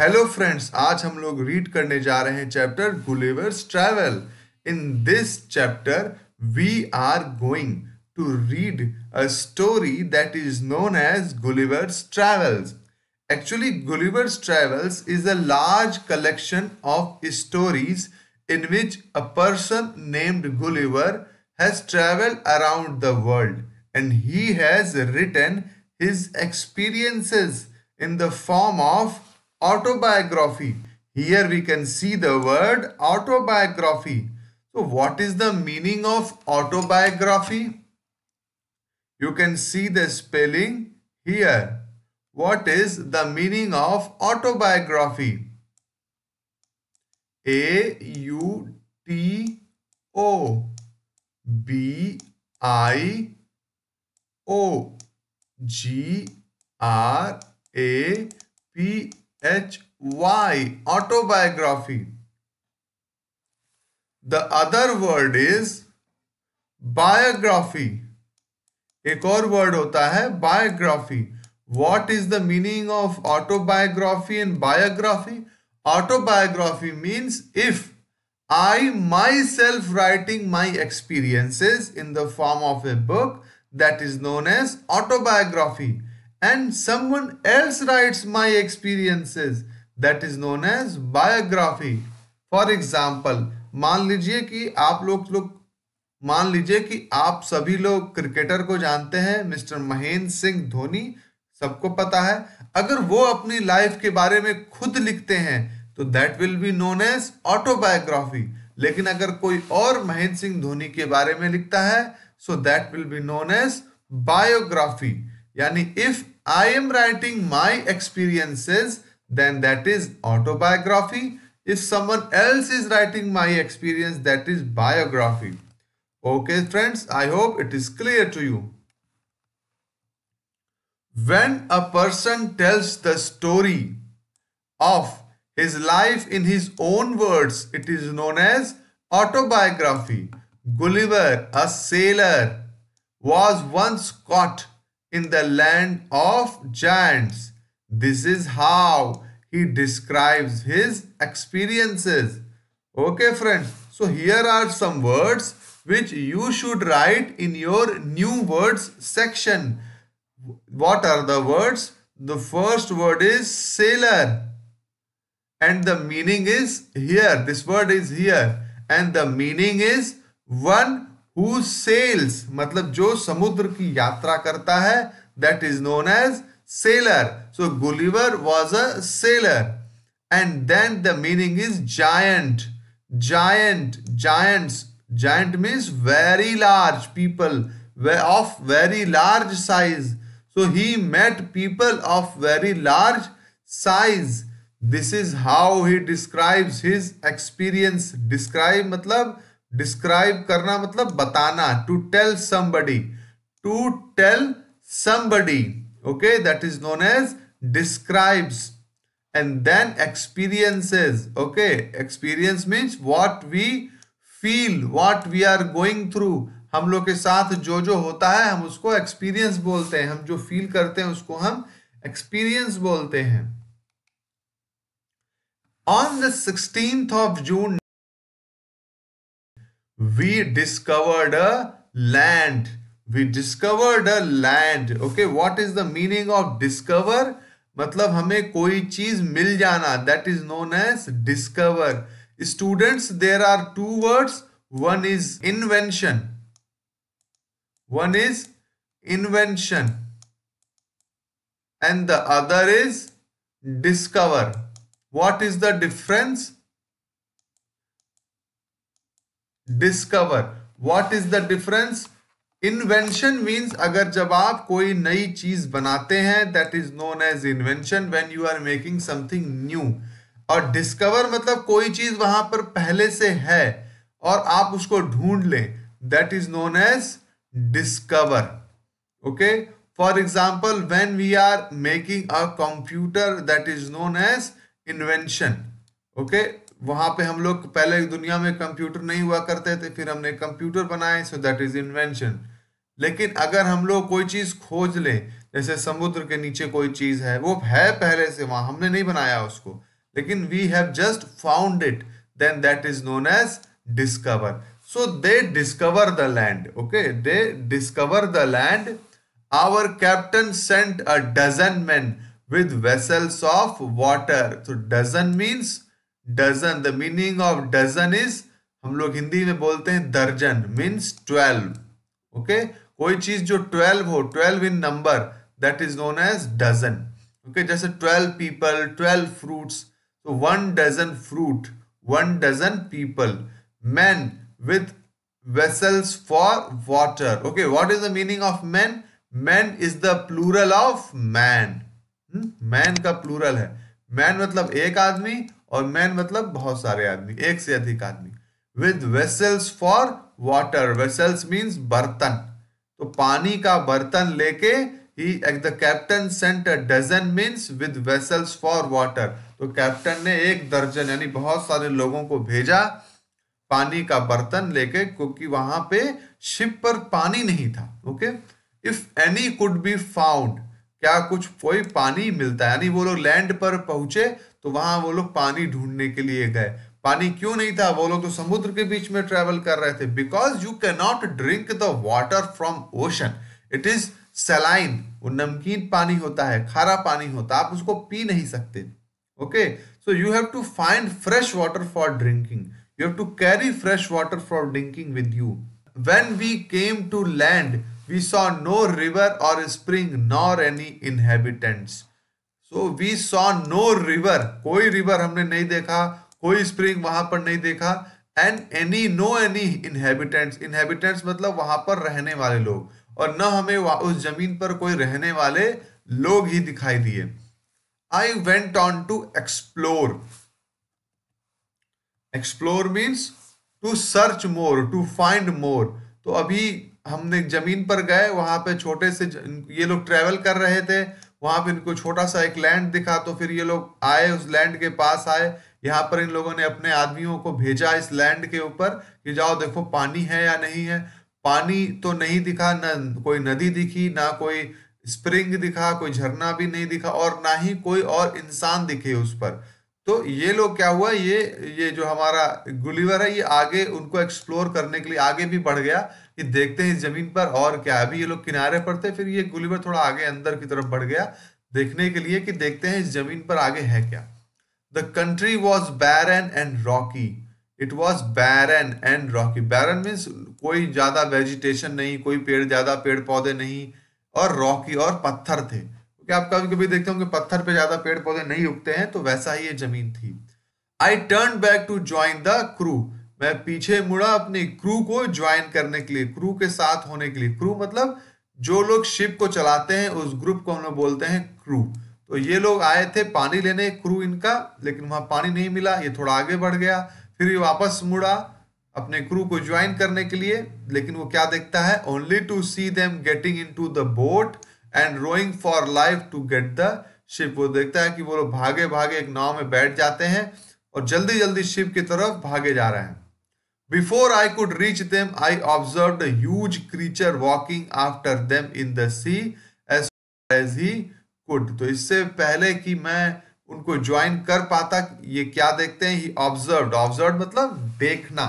Hello friends आज हम लोग रीड करने जा रहे हैं chapter Gulliver's travel in this chapter we are going to read a story that is known as Gulliver's travels actually Gulliver's travels is a large collection of stories in which a person named Gulliver has traveled around the world and he has written his experiences in the form of autobiography. Here we can see the word autobiography. So what is the meaning of autobiography? You can see the spelling here. What is the meaning of autobiography? A U T O B I O G R A P H. Y. Autobiography. The other word is biography. एक और word होता है biography. What is the meaning of autobiography and biography? Autobiography means if I myself writing my experiences in the form of a book that is known as autobiography. and someone else writes my experiences that is known as biography for example मान लीजिए कि आप लोग लोग मान लीजिए कि आप सभी लोग क्रिकेटर को जानते हैं मिस्टर महेंद्र सिंह धोनी सबको पता है अगर वो अपनी लाइफ के बारे में खुद लिखते हैं तो that will be known as autobiography लेकिन अगर कोई और महेंद्र सिंह धोनी के बारे में लिखता है so that will be known as biography Yani if I am writing my experiences, then that is autobiography. If someone else is writing my experience, that is biography. Okay friends, I hope it is clear to you. When a person tells the story of his life in his own words, it is known as autobiography. Gulliver, a sailor, was once caught in the land of giants. This is how he describes his experiences. Okay friends, so here are some words which you should write in your new words section. What are the words? The first word is sailor and the meaning is here. This word is here and the meaning is one who sails मतलब जो समुद्र की यात्रा करता है that is known as sailor so Gulliver was a sailor and then the meaning is giant giant giants giant means very large people of very large size so he met people of very large size this is how he describes his experience describe मतलब describe करना मतलब बताना to tell somebody to tell somebody okay that is known as describes and then experiences okay experience means what we feel what we are going through हम लोग के साथ जो जो होता है हम उसको एक्सपीरियंस बोलते हैं हम जो फील करते हैं उसको हम एक्सपीरियंस बोलते हैं on the 16th of June we discovered a land we discovered a land okay what is the meaning of discover मतलब हमें कोई चीज मिल जाना that is known as discover students there are two words one is invention one is invention and the other is discover what is the difference discover what is the difference invention means अगर जब आप कोई नई चीज बनाते हैं that is known as invention when you are making something new और discover मतलब कोई चीज वहां पर पहले से है और आप उसको ढूंढ लें that is known as discover okay for example when we are making a computer that is known as invention okay वहां पे हम लोग पहले दुनिया में कंप्यूटर नहीं हुआ करते थे फिर हमने कंप्यूटर बनाए सो दैट इज इन्वेंशन लेकिन अगर हम लोग कोई चीज़ खोज लें जैसे समुद्र के नीचे कोई चीज़ है वो है पहले से वहां हमने नहीं बनाया उसको लेकिन we have just found it then that is known as discover so they discover the land okay they discover the land our captain sent a dozen men with vessels of water तो dozen means dozen the meaning of dozen is हम लोग हिंदी में बोलते हैं दर्जन means twelve okay कोई चीज जो ट्वेल्व हो twelve in number that is known as dozen okay जैसे ट्वेल्व पीपल ट्वेल्व फ्रूट्स तो one dozen fruit one dozen people men with vessels for water okay what is the meaning of man men is the plural of man man का plural है men मतलब एक आदमी और man मतलब बहुत सारे आदमी एक से अधिक आदमी with vessels for water vessels means बर्तन तो पानी का बर्तन लेके ही एक the captain sent a dozen means with vessels for water तो कैप्टन ने एक दर्जन यानी बहुत सारे लोगों को भेजा पानी का बर्तन लेके क्योंकि वहां पे शिप पर पानी नहीं था okay if any could be found क्या कुछ कोई पानी मिलता है यानी वो लोग लैंड पर पहुंचे तो वहां वो लोग पानी ढूंढने के लिए गए पानी क्यों नहीं था वो लोग तो समुद्र के बीच में ट्रेवल कर रहे थे because you cannot drink the water from ocean it is saline वो नमकीन पानी होता है खारा पानी होता है आप उसको पी नहीं सकते okay so you have to find fresh water for drinking you have to carry fresh water for drinking with you when we came to land we saw no river और स्प्रिंग नॉर एनी इनहेबिटेंट्स तो we saw no river कोई river हमने नहीं देखा कोई spring वहां पर नहीं देखा and any no any inhabitants inhabitants मतलब वहां पर रहने वाले लोग और न हमें उस जमीन पर कोई रहने वाले लोग ही दिखाई दिए I went on to explore explore means to search more to find more तो अभी हमने जमीन पर गए वहां पे छोटे से ये लोग ट्रेवल कर रहे थे वहां पर इनको छोटा सा एक लैंड दिखा तो फिर ये लोग आए उस लैंड के पास आए यहाँ पर इन लोगों ने अपने आदमियों को भेजा इस लैंड के ऊपर कि जाओ देखो पानी है या नहीं है पानी तो नहीं दिखा ना कोई नदी दिखी ना कोई स्प्रिंग दिखा कोई झरना भी नहीं दिखा और ना ही कोई और इंसान दिखे उस पर तो ये लोग क्या हुआ ये ये जो हमारा गुलीवर है ये आगे उनको एक्सप्लोर करने के लिए आगे भी बढ़ गया ये देखते हैं जमीन पर और क्या अभी ये लोग किनारे पर थे फिर ये गुलिवर थोड़ा आगे अंदर की तरफ बढ़ गया देखने के लिए कि देखते हैं जमीन पर आगे है क्या the country was barren and rocky it was barren and rocky barren means कोई ज्यादा वेजिटेशन नहीं कोई पेड़ ज्यादा पेड़ पौधे नहीं और रॉकी और पत्थर थे क्योंकि आप कभी कभी देखते होंगे पत्थर पे ज्यादा पेड़ पौधे नहीं उगते हैं तो वैसा ही ये जमीन थी I turn back to join the crew मैं पीछे मुड़ा अपनी क्रू को ज्वाइन करने के लिए क्रू के साथ होने के लिए क्रू मतलब जो लोग शिप को चलाते हैं उस ग्रुप को हम लोग बोलते हैं क्रू तो ये लोग आए थे पानी लेने क्रू इनका लेकिन वहां पानी नहीं मिला ये थोड़ा आगे बढ़ गया फिर ये वापस मुड़ा अपने क्रू को ज्वाइन करने के लिए लेकिन वो क्या देखता है only to see them getting into the boat and rowing for life to get the ship वो देखता है कि वो लोग भागे भागे एक नाव में बैठ जाते हैं और जल्दी जल्दी शिप की तरफ भागे जा रहे हैं before I could reach them I observe a huge creature walking after them in the sea as far as तो इससे पहले कि मैं उनको ज्वाइन कर पाता ये क्या देखते हैं ऑब्जर्व ऑब्जर्व मतलब देखना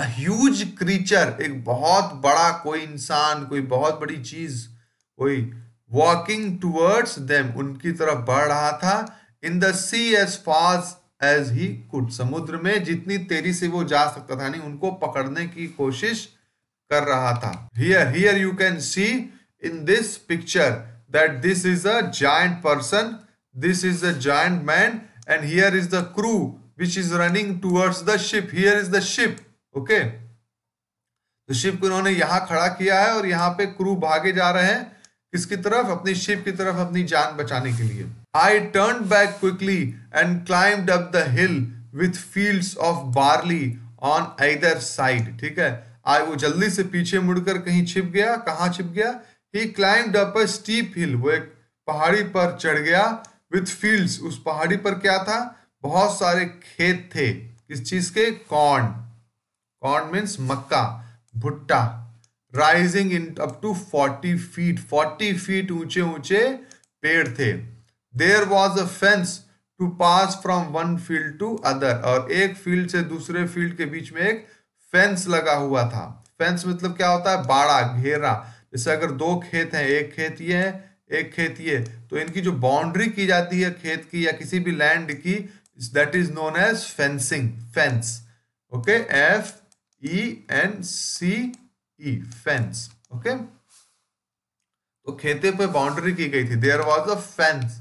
ह्यूज क्रीचर एक बहुत बड़ा कोई इंसान कोई बहुत बड़ी चीज कोई वॉकिंग टूवर्ड्स देम उनकी तरफ बढ़ रहा था in the sea as fast as he could समुद्र में जितनी तेजी से वो जा सकता था नहीं उनको पकड़ने की कोशिश कर रहा था here here you can see in this picture that this is a giant person this is a giant man and here is the crew which is running towards the ship here is the ship okay तो ship को उन्होंने यहां खड़ा किया है और यहां पे क्रू भागे जा रहे हैं किसकी तरफ अपनी शिप की तरफ अपनी जान बचाने के लिए I turned back quickly and climbed up the hill with fields of barley on either side. ठीक है आई वो जल्दी से पीछे मुड़कर कहीं छिप गया कहाँ छिप गया He climbed up a steep hill. वो एक पहाड़ी पर चढ़ गया with fields. उस पहाड़ी पर क्या था बहुत सारे खेत थे किस चीज के कॉर्न कॉर्न मीन्स मक्का भुट्टा rising in up to forty feet forty feet ऊंचे ऊंचे पेड़ थे there was a fence to pass from one field to other और एक फील्ड से दूसरे फील्ड के बीच में एक फेंस लगा हुआ था फेंस मतलब क्या होता है बाड़ा घेरा जैसे अगर दो खेत हैं एक खेत ये है एक खेत ये तो इनकी जो बाउंड्री की जाती है खेत की या किसी भी लैंड की that is known as fencing fence okay F E N C E fence okay तो खेते पे बाउंड्री की गई थी there was a fence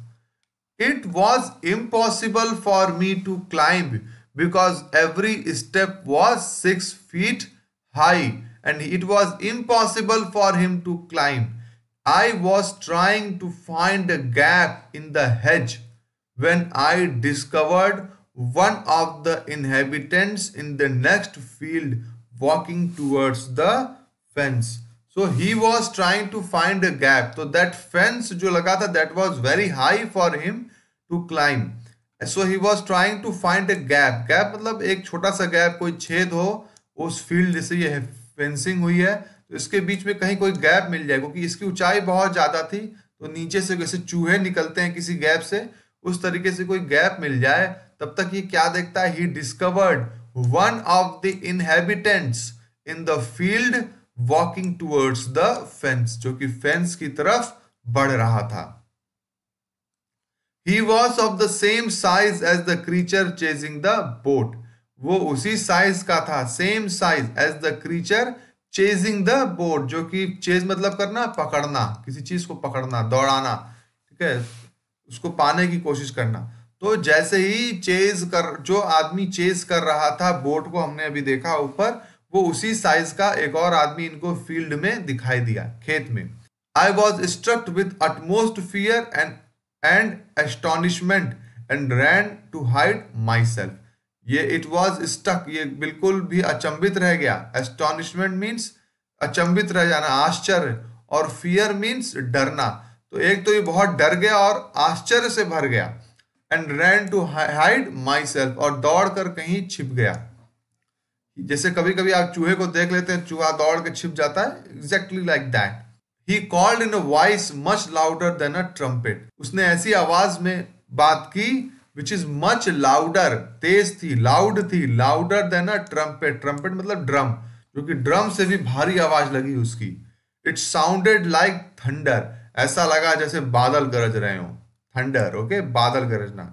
It was impossible for me to climb because every step was 6 feet high and it was impossible for him to climb. I was trying to find a gap in the hedge when I discovered one of the inhabitants in the next field walking towards the fence. So he was trying to find a gap तो that fence जो लगा था that was very high for him to climb so he was trying to find a gap gap मतलब एक छोटा सा gap कोई छेद हो उस फील्ड जैसे ये फेंसिंग हुई है तो इसके बीच में कहीं कोई गैप मिल जाए क्योंकि इसकी ऊंचाई बहुत ज़्यादा थी तो नीचे से जैसे चूहे निकलते हैं किसी गैप से उस तरीके से कोई गैप मिल जाए तब तक ये क्या देखता है he discovered one of the inhabitants in the field walking towards the fence जो कि फेंस की तरफ बढ़ रहा था he was of the same size as the creature chasing the boat वो उसी साइज का था same size as the creature chasing the boat जो कि चेज मतलब करना पकड़ना किसी चीज को पकड़ना दौड़ाना ठीक है उसको पाने की कोशिश करना तो जैसे ही चेज कर जो आदमी चेज कर रहा था बोट को हमने अभी देखा ऊपर वो उसी साइज का एक और आदमी इनको फील्ड में दिखाई दिया खेत में I was struck with utmost fear and and astonishment and ran to hide myself ये इट वॉज स्टक ये बिल्कुल भी अचंभित रह गया एस्टोनिशमेंट मीन्स अचंभित रह जाना आश्चर्य और फियर मीन्स डरना तो एक तो ये बहुत डर गया और आश्चर्य से भर गया and ran to hide myself और दौड़ कर कहीं छिप गया जैसे कभी कभी आप चूहे को देख लेते हैं चूहा दौड़ के छिप जाता है exactly like that he called in a voice much louder than a trumpet उसने ऐसी आवाज में बात की विच इज मच लाउडर तेज थी लाउड थी louder than a trumpet trumpet मतलब ड्रम जो कि ड्रम से भी भारी आवाज लगी उसकी इट साउंडेड लाइक थंडर ऐसा लगा जैसे बादल गरज रहे हो थंडर ओके बादल गरजना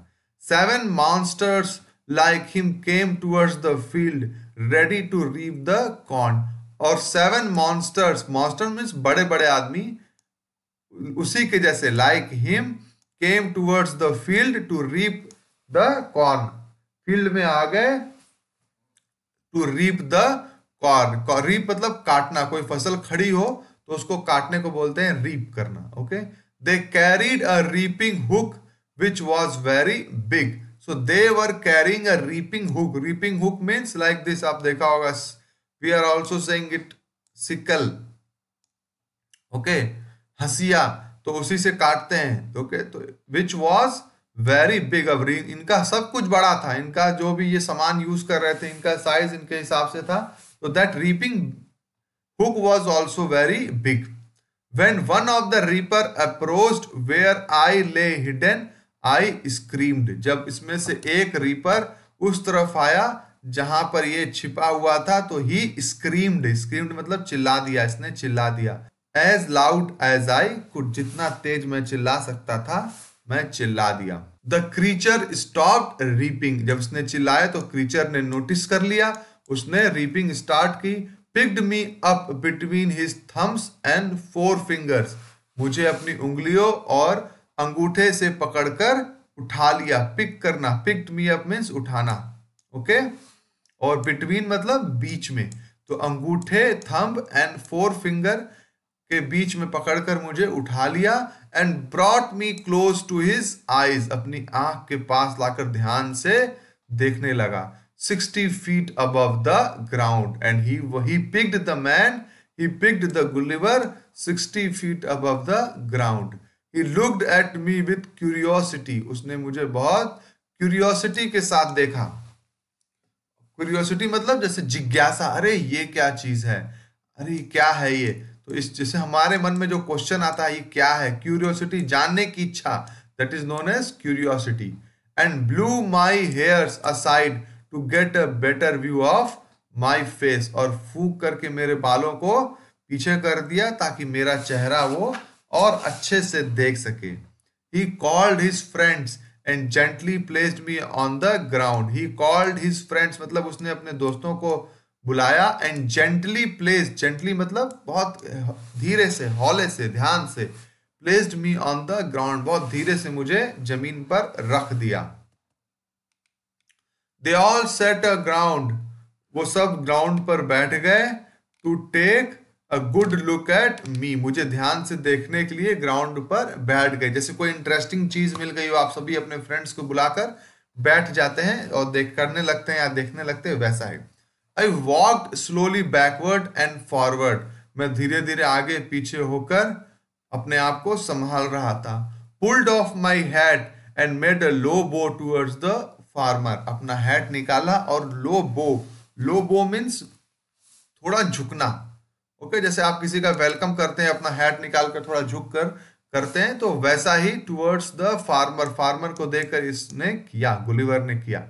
seven monsters like him came towards the field ready to reap the corn और सेवन मॉन्स्टर्स मॉन्स्टर मीन्स बड़े बड़े आदमी उसी के जैसे like him came towards the field to reap the corn field में आ गए to reap the corn reap मतलब काटना कोई फसल खड़ी हो तो उसको काटने को बोलते हैं रीप करना okay they carried a reaping hook which was very big so they were carrying a reaping hook reaping hook means like this आप देखा होगा we are also saying it sickle okay हसिया तो उसी से काटते हैं ओके तो विच वॉज वेरी बिग अब इनका सब कुछ बड़ा था इनका जो भी ये सामान यूज कर रहे थे इनका साइज इनके हिसाब से था तो that reaping hook was also very big when one of the reaper approach where I lay hidden I screamed जब इसमें से एक रीपर उस तरफ आया जहां पर ये छिपा हुआ था तो ही स्क्रीम्ड स्क्रीम्ड मतलब चिल्ला दिया इसने चिल्ला दिया एज लाउड एज आई कुछ जितना तेज मैं चिल्ला सकता था मैं चिल्ला दिया द क्रीचर स्टॉप रीपिंग जब उसने चिल्लाया तो क्रीचर ने नोटिस कर लिया उसने रीपिंग स्टार्ट की picked me up between his thumbs and forefingers मुझे अपनी उंगलियों और अंगूठे से पकड़कर उठा लिया पिक करना पिक्ड मी अप मीन्स उठाना ओके और बिटवीन मतलब बीच में तो अंगूठे थंब एंड फोर फिंगर के बीच में पकड़कर मुझे उठा लिया and brought me close to his eyes अपनी आंख के पास लाकर ध्यान से देखने लगा sixty feet above the ground and he वही picked the man he picked the Gulliver sixty feet above the ground he looked at me with curiosity उसने मुझे बहुत क्यूरियोसिटी के साथ देखा क्यूरियोसिटी मतलब जैसे जिज्ञासा अरे ये क्या चीज है अरे क्या है ये तो इस जैसे हमारे मन में जो क्वेश्चन आता है ये क्या है क्यूरियोसिटी जानने की इच्छा that is known as curiosity and blew my hairs aside to get a better view of my face और फूक करके मेरे बालों को पीछे कर दिया ताकि मेरा चेहरा वो और अच्छे से देख सके he called his friends and gently placed me on the ground he called his friends मतलब उसने अपने दोस्तों को बुलाया एंड जेंटली प्लेस जेंटली मतलब बहुत धीरे से हौले से ध्यान से placed me on the ground बहुत धीरे से मुझे जमीन पर रख दिया they all sat around वो सब ग्राउंड पर बैठ गए to take a good look at me मुझे ध्यान से देखने के लिए ग्राउंड पर बैठ गए जैसे कोई इंटरेस्टिंग चीज मिल गई हो आप सभी अपने फ्रेंड्स को बुलाकर बैठ जाते हैं और देख करने लगते हैं या देखने लगते हैं वैसा ही I walk slowly backward and forward मैं धीरे धीरे आगे पीछे होकर अपने आप को संभाल रहा था pulled off my hat and made a low bow towards the farmer अपना हैट निकाला और लो बो लो बो मीन्स थोड़ा झुकना ओके okay, जैसे आप किसी का वेलकम करते हैं अपना हैट निकाल कर थोड़ा झुक कर करते हैं तो वैसा ही टुवर्ड्स द फार्मर फार्मर को देखकर इसने किया गुलिवर ने किया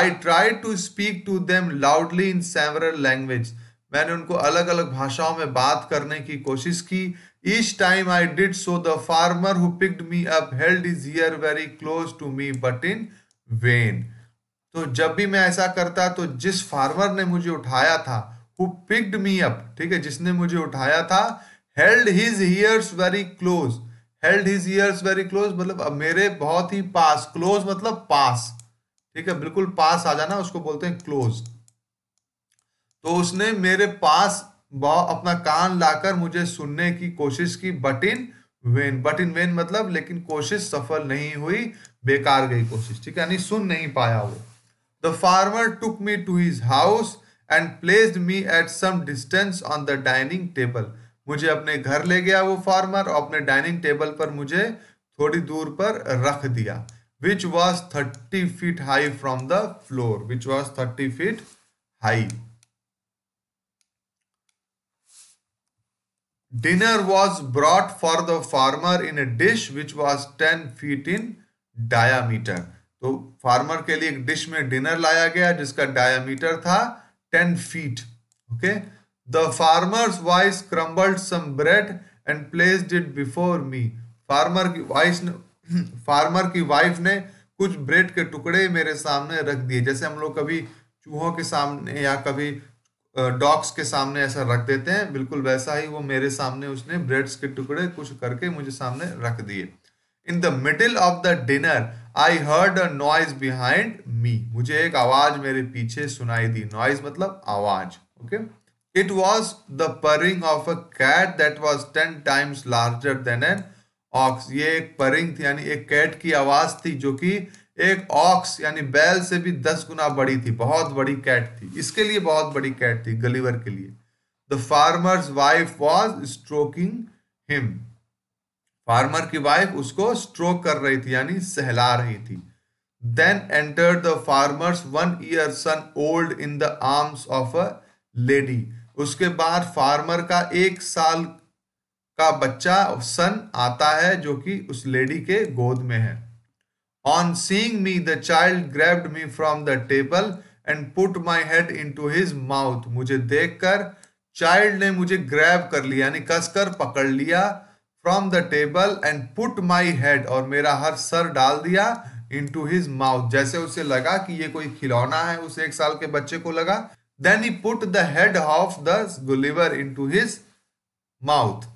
I tried to speak to them loudly in several language मैंने उनको अलग अलग भाषाओं में बात करने की कोशिश की each time I did so the farmer who picked me up held his ear very close to me but in vain तो जब भी मैं ऐसा करता तो जिस फार्मर ने मुझे उठाया था हु पिक्ड मी अप ठीक है जिसने मुझे उठाया था held his ears very close held his ears very close मतलब मेरे बहुत ही पास क्लोज मतलब पास ठीक है बिल्कुल पास आ जाना उसको बोलते हैं क्लोज तो उसने मेरे पास अपना कान लाकर मुझे सुनने की कोशिश की but in vain but in vain मतलब लेकिन कोशिश सफल नहीं हुई बेकार गई कोशिश ठीक है यानी सुन नहीं पाया वो the farmer took me to his house and placed me at some distance on the dining table मुझे अपने घर ले गया वो फार्मर और अपने डाइनिंग टेबल पर मुझे थोड़ी दूर पर रख दिया which was thirty feet high from the floor which was thirty feet high dinner was brought for the farmer in a dish which was ten feet in diameter तो फार्मर के लिए एक डिश में डिनर लाया गया जिसका डायामीटर था 10 feet. Okay. The farmer's wife crumbled some bread and placed it before me. Farmer की वाइफ ने फार्मर की वाइफ ने कुछ ब्रेड के टुकड़े मेरे सामने रख दिए जैसे हम लोग कभी चूहों के सामने या कभी डॉग्स के सामने ऐसा रख देते हैं बिल्कुल वैसा ही वो मेरे सामने उसने ब्रेड्स के टुकड़े कुछ करके मुझे सामने रख दिए in the middle of the dinner I heard a noise behind me मुझे एक आवाज मेरे पीछे सुनाई दी नॉइज मतलब आवाज okay it was the purring of a cat that was ten times larger than an ox ये एक परिंग थी यानी एक कैट की आवाज थी जो कि एक ऑक्स यानी बैल से भी दस गुना बड़ी थी बहुत बड़ी कैट थी इसके लिए बहुत बड़ी कैट थी गलीवर के लिए the farmer's wife was stroking him farmer की वाइफ उसको स्ट्रोक कर रही थी यानी सहला रही थी then enter the farmer's one year son old in the arms of a lady उसके बाद फार्मर का एक साल का बच्चा सन आता है जो कि उस लेडी के गोद में है on seeing me the child grabbed me from the table and put my head into his mouth मुझे देखकर चाइल्ड ने मुझे ग्रैब कर लिया यानी कसकर पकड़ लिया from the table and put my head और मेरा हर सर डाल दिया इन टू हिज माउथ जैसे उसे लगा कि ये कोई खिलौना है उस एक साल के बच्चे को लगा then he put the head of the Gulliver into his mouth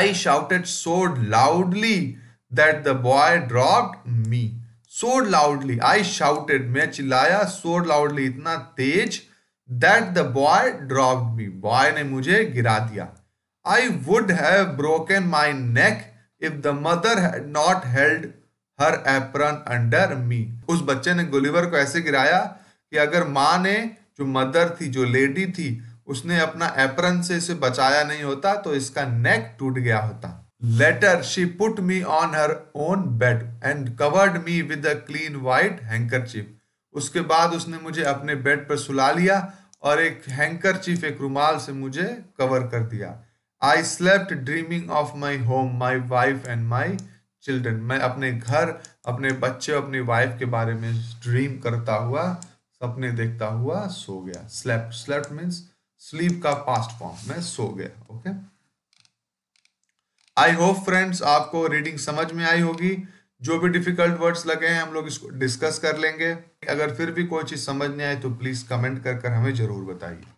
I shouted so loudly that the boy dropped me so loudly I shouted मैं चिल्लाया सोड लाउडली इतना तेज that the boy dropped me boy ने मुझे गिरा दिया I would have broken my neck if the mother had not held her apron under me. उस बच्चे ने गुलिवर को ऐसे गिराया कि अगर माँ ने जो मदर थी जो लेडी थी उसने अपना एप्रन से इसे बचाया नहीं होता तो इसका नेक टूट गया होता later she put me on her own bed and covered me with a clean white handkerchief उसके बाद उसने मुझे अपने बेड पर सुला लिया और एक हैंकरचीफ एक रुमाल से मुझे कवर कर दिया I slept dreaming of my home my wife and my children मैं अपने घर अपने बच्चे अपनी वाइफ के बारे में ड्रीम करता हुआ सपने देखता हुआ सो गया स्लेप्ट स्लेप्ट मीन्स स्लीप का पास्ट फॉर्म मैं सो गया ओके आई होप फ्रेंड्स आपको रीडिंग समझ में आई होगी जो भी डिफिकल्ट वर्ड्स लगे हैं हम लोग इसको डिस्कस कर लेंगे अगर फिर भी कोई चीज़ समझ नहीं आए तो प्लीज़ कमेंट कर कर हमें ज़रूर बताइए